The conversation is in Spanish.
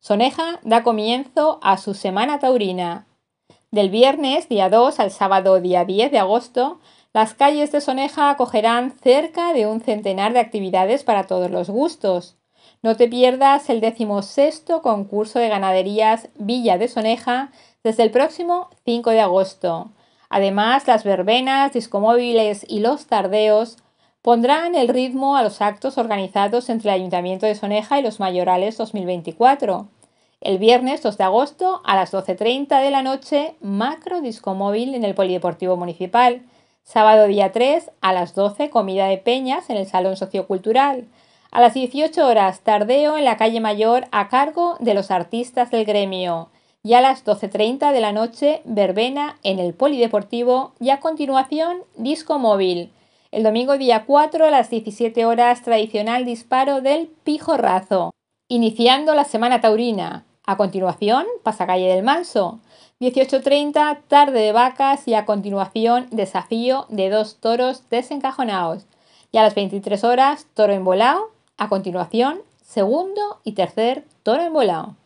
Soneja da comienzo a su Semana Taurina. Del viernes día 2 al sábado día 10 de agosto, las calles de Soneja acogerán cerca de un centenar de actividades para todos los gustos. No te pierdas el decimosexto concurso de ganaderías Villa de Soneja desde el próximo 5 de agosto. Además, las verbenas, discomóviles y los tardeos pondrán el ritmo a los actos organizados entre el Ayuntamiento de Soneja y los Mayorales 2024. El viernes 2 de agosto a las 12.30 de la noche, macro disco móvil en el Polideportivo Municipal. Sábado día 3 a las 12, comida de peñas en el Salón Sociocultural. A las 18 horas, tardeo en la calle Mayor a cargo de los artistas del gremio. Y a las 12.30 de la noche, verbena en el Polideportivo y a continuación, disco móvil. El domingo día 4 a las 17 horas tradicional disparo del Pijorrazo, iniciando la semana taurina. A continuación, Pasacalle del Manso. 18.30, tarde de vacas y a continuación desafío de dos toros desencajonados. Y a las 23 horas, toro embolado. A continuación, segundo y tercer toro volao